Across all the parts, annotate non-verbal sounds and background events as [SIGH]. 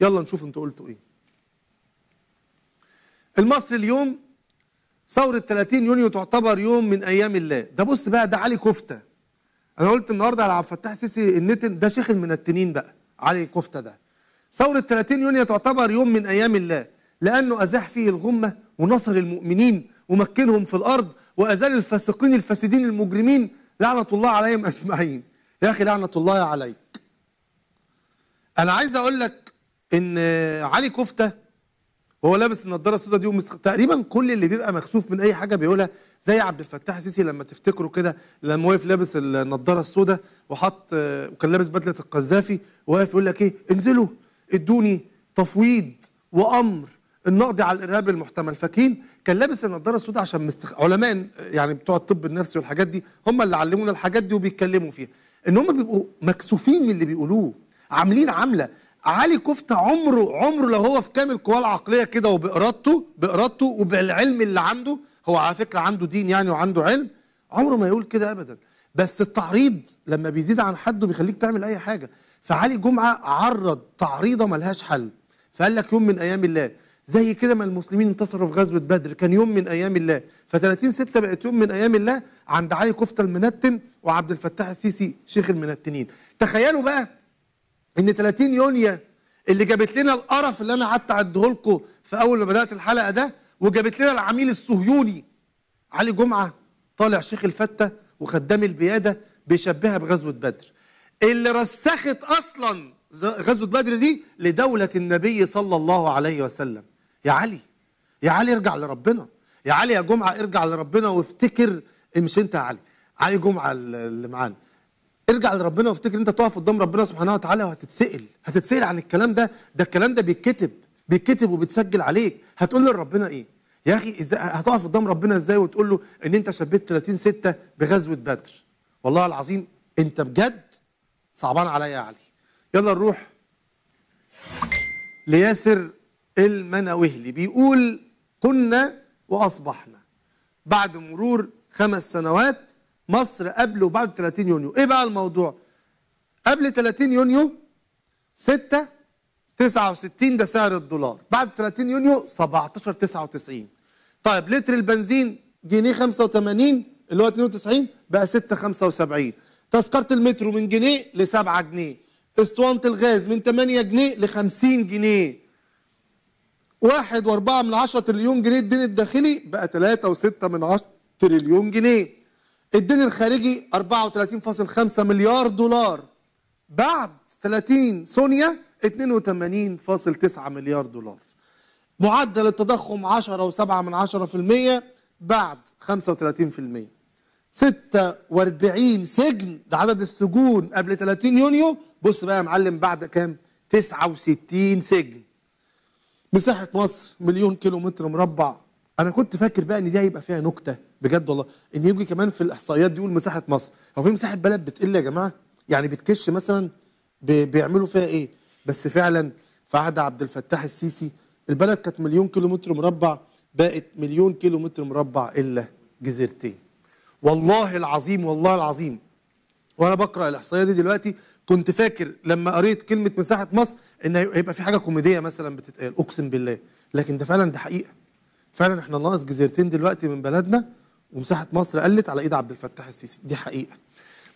يلا نشوف انتوا قلتوا ايه المصري اليوم ثورة 30 يونيو تعتبر يوم من أيام الله ده بص بقى ده علي كفتة أنا قلت النهاردة على عبد الفتاح السيسي النتن ده شيخ من التنين بقى علي كفتة ده ثورة 30 يونيو تعتبر يوم من أيام الله لأنه أزاح فيه الغمة ونصر المؤمنين ومكنهم في الأرض وأزال الفاسقين الفاسدين المجرمين لعنة الله عليهم أجمعين يا أخي لعنة الله عليك أنا عايز أقول لك ان علي كفته وهو لابس النضاره السوداء دي تقريبا كل اللي بيبقى مكسوف من اي حاجه بيقولها زي عبد الفتاح السيسي لما تفتكره كده لما واقف لابس النضاره السوداء وحط وكان لابس بدله القذافي وواقف يقول لك ايه انزلوا ادوني تفويض وامر النقض على الارهاب المحتمل فاكرين كان لابس النضاره السوداء عشان مستخ... علماء يعني بتوع الطب النفسي والحاجات دي هم اللي علمونا الحاجات دي وبيتكلموا فيها ان هم بيبقوا مكسوفين من اللي بيقولوه عاملين عامله علي كفته عمره عمره لو هو في كامل قواه العقليه كده وبارادته بارادته وبالعلم اللي عنده هو على فكره عنده دين يعني وعنده علم عمره ما يقول كده ابدا بس التعريض لما بيزيد عن حده بيخليك تعمل اي حاجه فعلي جمعه عرض تعريضه ملهاش حل فقال لك يوم من ايام الله زي كده ما المسلمين انتصروا في غزوه بدر كان يوم من ايام الله ف 30 6 بقت يوم من ايام الله عند علي كفته المنتن وعبد الفتاح السيسي شيخ المنتنين تخيلوا بقى ان 30 يونيو اللي جابت لنا القرف اللي انا قعدت اعده لكم في اول ما بدات الحلقه ده وجابت لنا العميل الصهيوني علي جمعه طالع شيخ الفته وخدام البياده بيشبهها بغزوه بدر اللي رسخت اصلا غزوه بدر دي لدوله النبي صلى الله عليه وسلم يا علي يا علي ارجع لربنا يا علي يا جمعه ارجع لربنا وافتكر مش انت يا علي علي جمعه اللي معانا ارجع لربنا وافتكر انت تقف قدام ربنا سبحانه وتعالى وهتتسال هتتسال عن الكلام ده ده الكلام ده بيتكتب بيتكتب وبتسجل عليك هتقول لربنا ايه يا اخي ازاي هتقف قدام ربنا ازاي وتقول له ان انت شبيت 30 6 بغزوه بدر والله العظيم انت بجد صعبان عليا يا علي يلا نروح لياسر المناوهلي بيقول كنا واصبحنا بعد مرور خمس سنوات مصر قبل وبعد 30 يونيو ايه بقى الموضوع قبل 30 يونيو 6 69 ده سعر الدولار بعد 30 يونيو 17 99 طيب لتر البنزين جنيه 85 اللي هو 92 بقى 6 75 تذكرة المترو من جنيه ل 7 جنيه اسطوانة الغاز من 8 جنيه ل 50 جنيه واحد واربعة من عشرة تريليون جنيه الدين الداخلي بقى تلاتة وستة من عشرة تريليون جنيه الدين الخارجي 34.5 مليار دولار بعد 30 سونيا 82.9 مليار دولار معدل التضخم 10.7% من 10% بعد 35% 46 سجن ده عدد السجون قبل 30 يونيو بص بقى يا معلم بعد كام 69 سجن مساحة مصر مليون كيلو متر مربع انا كنت فاكر بقى ان دي هيبقى فيها نكته بجد والله ان يجي كمان في الاحصائيات دي يقول مساحه مصر هو في مساحه بلد بتقل يا جماعه يعني بتكش مثلا بيعملوا فيها ايه بس فعلا في عهد عبد الفتاح السيسي البلد كانت مليون كيلومتر مربع بقت مليون كيلومتر مربع الا جزيرتين والله العظيم والله العظيم وانا بقرا الاحصائيه دي دلوقتي كنت فاكر لما قريت كلمه مساحه مصر ان هيبقى في حاجه كوميديه مثلا بتتقال اقسم بالله لكن ده فعلا ده حقيقه فعلا احنا ناقص جزيرتين دلوقتي من بلدنا ومساحه مصر قلت على ايد عبد الفتاح السيسي دي حقيقه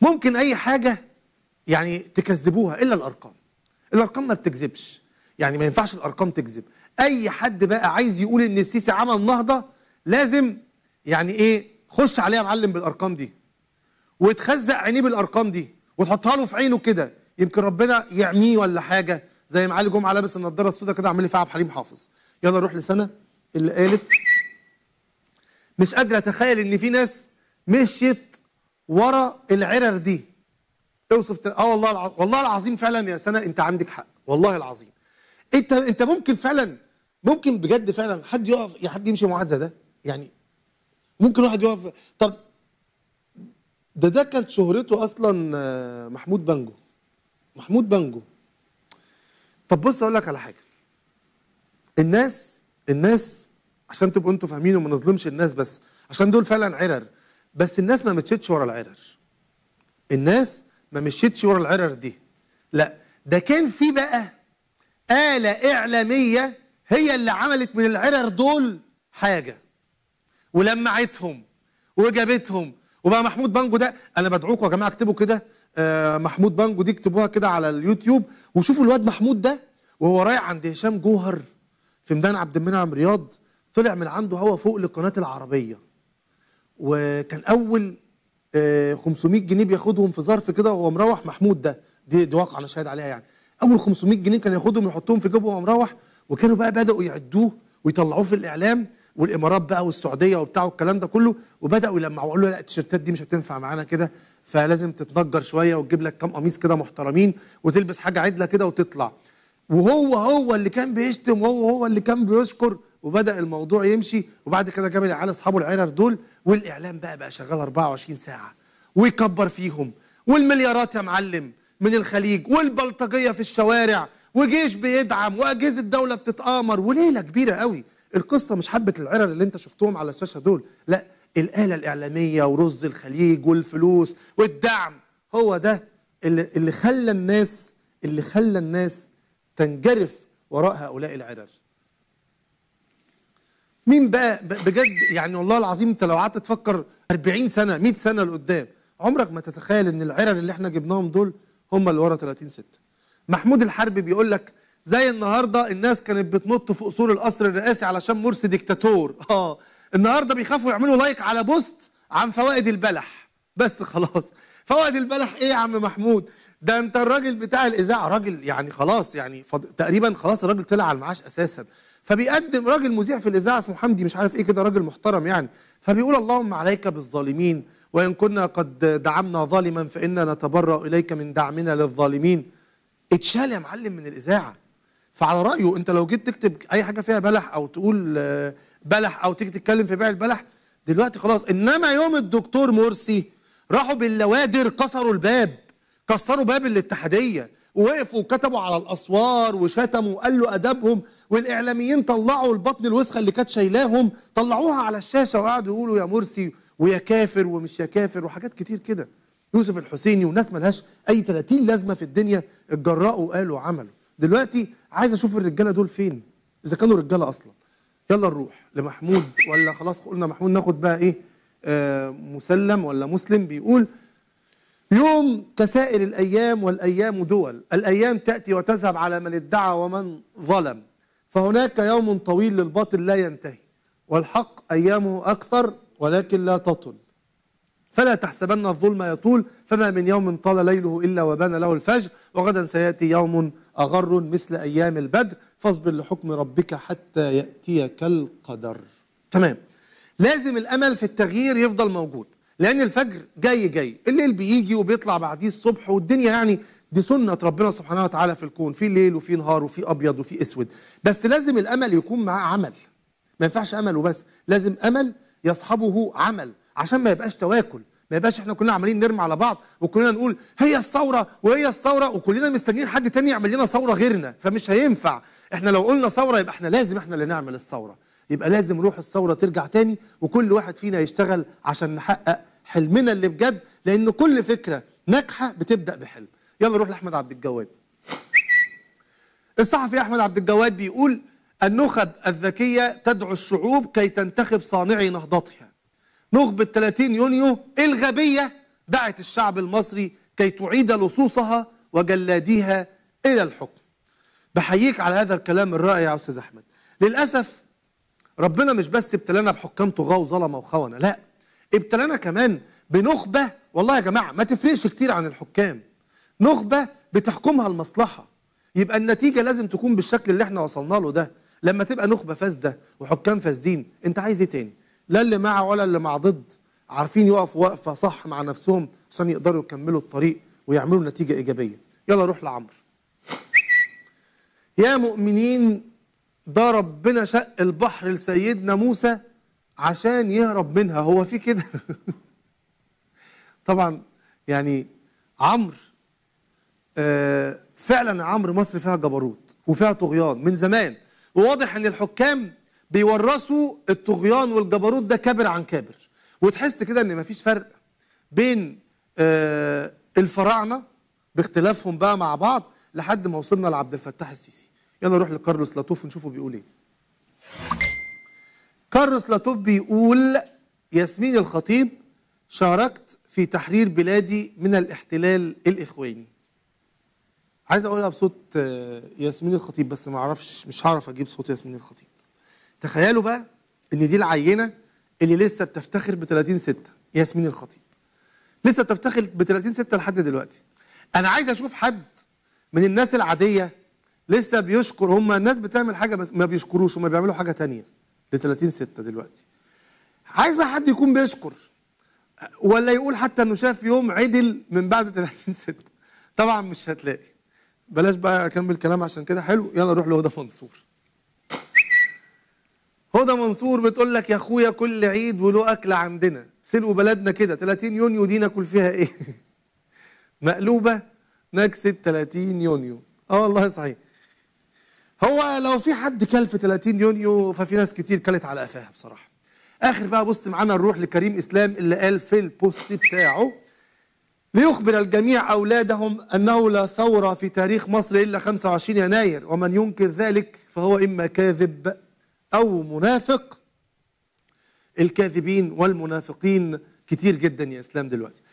ممكن اي حاجه يعني تكذبوها الا الارقام الارقام ما بتكذبش يعني ما ينفعش الارقام تكذب اي حد بقى عايز يقول ان السيسي عمل نهضه لازم يعني ايه خش عليها يا معلم بالارقام دي وتخزق عينيه بالارقام دي وتحطها له في عينه كده يمكن ربنا يعميه ولا حاجه زي معالي جمعه لابس النضاره السوداء كده عامل لي فيها عبد الحليم حافظ يلا نروح لسنه اللي قالت مش قادر اتخيل ان في ناس مشيت ورا العرر دي اوصف اه والله العظيم. والله العظيم فعلا يا سنه انت عندك حق والله العظيم انت انت ممكن فعلا ممكن بجد فعلا حد يقف حد يمشي معاه ده يعني ممكن واحد يقف طب ده ده كانت شهرته اصلا آه، محمود بانجو محمود بانجو طب بص اقول لك على حاجه الناس الناس عشان تبقوا انتوا فاهمين وما نظلمش الناس بس عشان دول فعلا عرر بس الناس ما مشيتش ورا العرر الناس ما مشيتش ورا العرر دي لا ده كان في بقى آلة إعلامية هي اللي عملت من العرر دول حاجة ولمعتهم وجابتهم وبقى محمود بانجو ده انا بدعوكم يا جماعه اكتبوا كده آه، محمود بانجو دي اكتبوها كده على اليوتيوب وشوفوا الواد محمود ده وهو رايح عند هشام جوهر في ميدان عبد المنعم رياض طلع من عنده هو فوق لقناه العربيه وكان اول 500 آه، جنيه بياخدهم في ظرف كده وهو مروح محمود ده دي, دي واقع انا شاهد عليها يعني اول 500 جنيه كان ياخدهم يحطهم في جيبه وهو مروح وكانوا بقى بداوا يعدوه ويطلعوه في الاعلام والامارات بقى والسعوديه وبتاع والكلام ده كله وبداوا يلمعوا وقالوا له لا التيشيرتات دي مش هتنفع معانا كده فلازم تتنجر شويه وتجيب لك كام قميص كده محترمين وتلبس حاجه عدله كده وتطلع وهو هو اللي كان بيشتم وهو هو اللي كان بيشكر وبدا الموضوع يمشي وبعد كده جاب العيال اصحابه العرر دول والاعلام بقى بقى شغال 24 ساعه ويكبر فيهم والمليارات يا معلم من الخليج والبلطجيه في الشوارع وجيش بيدعم واجهزه دوله بتتامر وليله كبيره قوي القصه مش حبه العرر اللي انت شفتهم على الشاشه دول لا الاله الاعلاميه ورز الخليج والفلوس والدعم هو ده اللي اللي خلى الناس اللي خلى الناس تنجرف وراء هؤلاء العرر مين بقى بجد يعني والله العظيم انت لو قعدت تفكر 40 سنه 100 سنه لقدام عمرك ما تتخيل ان العرر اللي احنا جبناهم دول هم اللي ورا 30 6 محمود الحربي بيقول لك زي النهارده الناس كانت بتنط في اصول القصر الرئاسي علشان مرسي ديكتاتور اه النهارده بيخافوا يعملوا لايك على بوست عن فوائد البلح بس خلاص فوائد البلح ايه يا عم محمود ده انت الراجل بتاع الاذاعه راجل يعني خلاص يعني فض... تقريبا خلاص الراجل طلع على المعاش اساسا فبيقدم راجل مذيع في الاذاعه اسمه حمدي مش عارف ايه كده راجل محترم يعني فبيقول اللهم عليك بالظالمين وان كنا قد دعمنا ظالما فانا نتبرأ اليك من دعمنا للظالمين اتشال يا معلم من الاذاعه فعلى رايه انت لو جيت تكتب اي حاجه فيها بلح او تقول بلح او تيجي تتكلم في بيع البلح دلوقتي خلاص انما يوم الدكتور مرسي راحوا باللوادر كسروا الباب كسروا باب الاتحادية ووقفوا وكتبوا على الأسوار وشتموا وقالوا أدبهم والإعلاميين طلعوا البطن الوسخة اللي كانت شايلاهم طلعوها على الشاشة وقعدوا يقولوا يا مرسي ويا كافر ومش يا كافر وحاجات كتير كده يوسف الحسيني وناس ملهاش أي 30 لازمة في الدنيا اتجرأوا وقالوا وعملوا دلوقتي عايز أشوف الرجالة دول فين إذا كانوا رجالة أصلا يلا نروح لمحمود ولا خلاص قلنا محمود ناخد بقى إيه آه مسلم ولا مسلم بيقول يوم كسائر الأيام والأيام دول الأيام تأتي وتذهب على من ادعى ومن ظلم فهناك يوم طويل للباطل لا ينتهي والحق أيامه أكثر ولكن لا تطل فلا تحسبن الظلم يطول فما من يوم طال ليله إلا وبان له الفجر وغدا سيأتي يوم أغر مثل أيام البدر فاصبر لحكم ربك حتى يأتيك القدر تمام لازم الأمل في التغيير يفضل موجود لان الفجر جاي جاي الليل بيجي وبيطلع بعديه الصبح والدنيا يعني دي سنه ربنا سبحانه وتعالى في الكون في ليل وفي نهار وفي ابيض وفي اسود بس لازم الامل يكون معاه عمل ما ينفعش امل وبس لازم امل يصحبه عمل عشان ما يبقاش تواكل ما يبقاش احنا كلنا عمالين نرمي على بعض وكلنا نقول هي الثوره وهي الثوره وكلنا مستنيين حد تاني يعمل لنا ثوره غيرنا فمش هينفع احنا لو قلنا ثوره يبقى احنا لازم احنا اللي نعمل الثوره يبقى لازم روح الثوره ترجع تاني وكل واحد فينا يشتغل عشان نحقق حلمنا اللي بجد لان كل فكره ناجحه بتبدا بحلم يلا نروح لاحمد عبد الجواد الصحفي احمد عبد الجواد بيقول النخب الذكيه تدعو الشعوب كي تنتخب صانعي نهضتها نخبه 30 يونيو الغبيه دعت الشعب المصري كي تعيد لصوصها وجلاديها الى الحكم بحييك على هذا الكلام الرائع يا استاذ احمد للاسف ربنا مش بس ابتلانا بحكام طغاه وظلمه وخونه لا ابتلانا كمان بنخبة والله يا جماعة ما تفرقش كتير عن الحكام نخبة بتحكمها المصلحة يبقى النتيجة لازم تكون بالشكل اللي احنا وصلنا له ده لما تبقى نخبة فاسدة وحكام فاسدين انت عايز ايه تاني لا اللي مع ولا اللي مع ضد عارفين يقفوا وقفة صح مع نفسهم عشان يقدروا يكملوا الطريق ويعملوا نتيجة إيجابية يلا روح لعمرو يا مؤمنين ده ربنا شق البحر لسيدنا موسى عشان يهرب منها هو في كده [LAUGHS] طبعا يعني عمر آه، فعلا عمرو مصر فيها جبروت وفيها طغيان من زمان وواضح ان الحكام بيورثوا الطغيان والجبروت ده كابر عن كابر وتحس كده ان مفيش فرق بين آه، الفراعنه باختلافهم بقى مع بعض لحد ما وصلنا لعبد الفتاح السيسي يلا نروح لكارلوس لاتوف ونشوفه بيقول ايه كارلوس لاتوف بيقول ياسمين الخطيب شاركت في تحرير بلادي من الاحتلال الإخواني عايز أقولها بصوت آه، ياسمين الخطيب بس ما أعرفش مش هعرف أجيب صوت ياسمين الخطيب تخيلوا بقى إن دي العينة اللي لسه بتفتخر ب 30 6 ياسمين الخطيب لسه بتفتخر ب 30 6 لحد دلوقتي أنا عايز أشوف حد من الناس العادية لسه بيشكر هم الناس بتعمل حاجة بس ما بيشكروش وما بيعملوا حاجة ثانيه ل 30 6 دلوقتي عايز بقى حد يكون بيشكر ولا يقول حتى انه شاف يوم عدل من بعد 30 6 طبعا مش هتلاقي بلاش بقى اكمل كلام عشان كده حلو يلا نروح لهدى منصور هدى منصور بتقول لك يا اخويا كل عيد وله اكل عندنا سلو بلدنا كده 30 يونيو دي ناكل فيها ايه [LAUGHS] مقلوبه نكسه 30 يونيو اه والله صحيح هو لو في حد كل في 30 يونيو ففي ناس كتير كلت على قفاها بصراحه اخر بقى بوست معانا نروح لكريم اسلام اللي قال في البوست بتاعه ليخبر الجميع اولادهم انه لا ثوره في تاريخ مصر الا 25 يناير ومن ينكر ذلك فهو اما كاذب او منافق الكاذبين والمنافقين كتير جدا يا اسلام دلوقتي